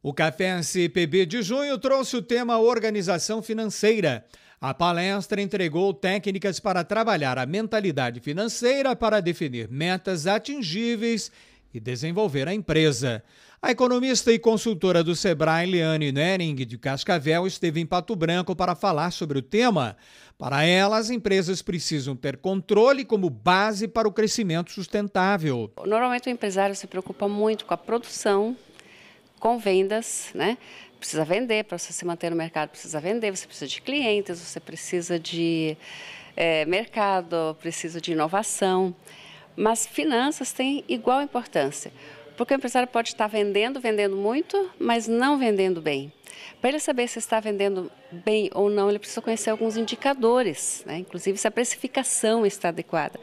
O Café S.P.B de junho trouxe o tema Organização Financeira. A palestra entregou técnicas para trabalhar a mentalidade financeira para definir metas atingíveis e desenvolver a empresa. A economista e consultora do Sebrae, Liane Nering, de Cascavel, esteve em Pato Branco para falar sobre o tema. Para ela, as empresas precisam ter controle como base para o crescimento sustentável. Normalmente o empresário se preocupa muito com a produção com vendas, né? Precisa vender para você se manter no mercado, precisa vender, você precisa de clientes, você precisa de é, mercado, precisa de inovação. Mas finanças têm igual importância, porque o empresário pode estar vendendo, vendendo muito, mas não vendendo bem. Para ele saber se está vendendo bem ou não, ele precisa conhecer alguns indicadores, né? inclusive se a precificação está adequada.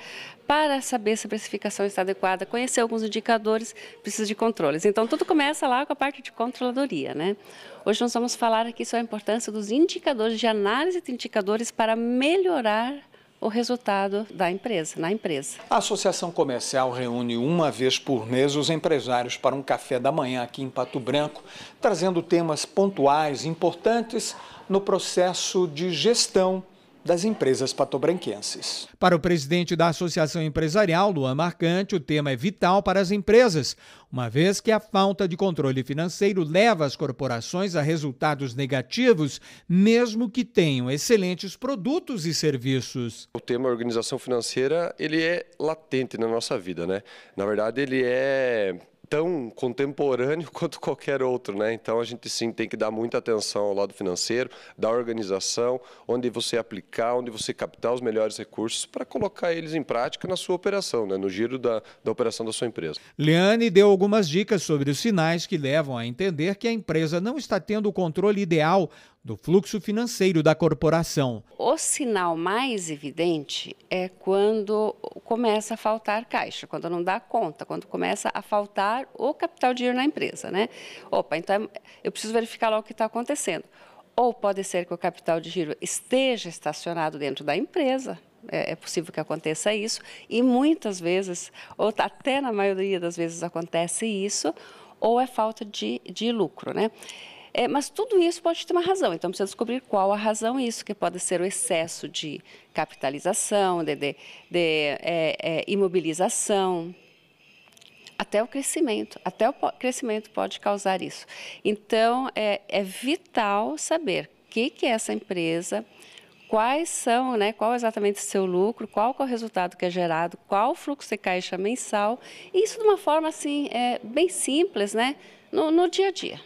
Para saber se a precificação está adequada, conhecer alguns indicadores, precisa de controles. Então, tudo começa lá com a parte de controladoria. Né? Hoje nós vamos falar aqui sobre a importância dos indicadores, de análise de indicadores para melhorar o resultado da empresa, na empresa. A Associação Comercial reúne uma vez por mês os empresários para um café da manhã aqui em Pato Branco, trazendo temas pontuais importantes no processo de gestão das empresas patobranquenses. Para o presidente da Associação Empresarial, Luan Marcante, o tema é vital para as empresas, uma vez que a falta de controle financeiro leva as corporações a resultados negativos, mesmo que tenham excelentes produtos e serviços. O tema organização financeira, ele é latente na nossa vida, né? Na verdade, ele é tão contemporâneo quanto qualquer outro, né? Então a gente sim tem que dar muita atenção ao lado financeiro, da organização, onde você aplicar, onde você captar os melhores recursos para colocar eles em prática na sua operação, né? no giro da, da operação da sua empresa. Leane deu algumas dicas sobre os sinais que levam a entender que a empresa não está tendo o controle ideal do fluxo financeiro da corporação. O sinal mais evidente é quando começa a faltar caixa, quando não dá conta, quando começa a faltar o capital de giro na empresa, né? Opa, então eu preciso verificar logo o que está acontecendo. Ou pode ser que o capital de giro esteja estacionado dentro da empresa, é, é, possível que aconteça isso, e muitas vezes, ou até na maioria das vezes acontece isso, ou é falta de, de lucro, né? É, mas tudo isso pode ter uma razão, então precisa descobrir qual a razão isso, que pode ser o excesso de capitalização, de, de, de é, é, imobilização, até o crescimento. Até o crescimento pode causar isso. Então, é, é vital saber o que, que é essa empresa, quais são, né, qual exatamente o seu lucro, qual, é o resultado que é gerado, qual o fluxo de caixa mensal, e isso de uma forma assim, é, bem simples, né, no, no dia a dia.